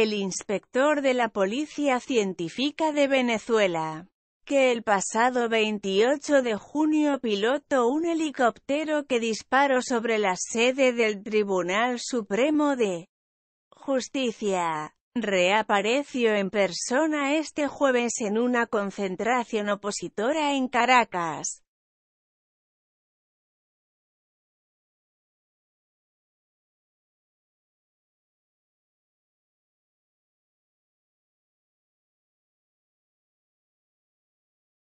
el inspector de la Policía Científica de Venezuela, que el pasado 28 de junio pilotó un helicóptero que disparó sobre la sede del Tribunal Supremo de Justicia. Reapareció en persona este jueves en una concentración opositora en Caracas,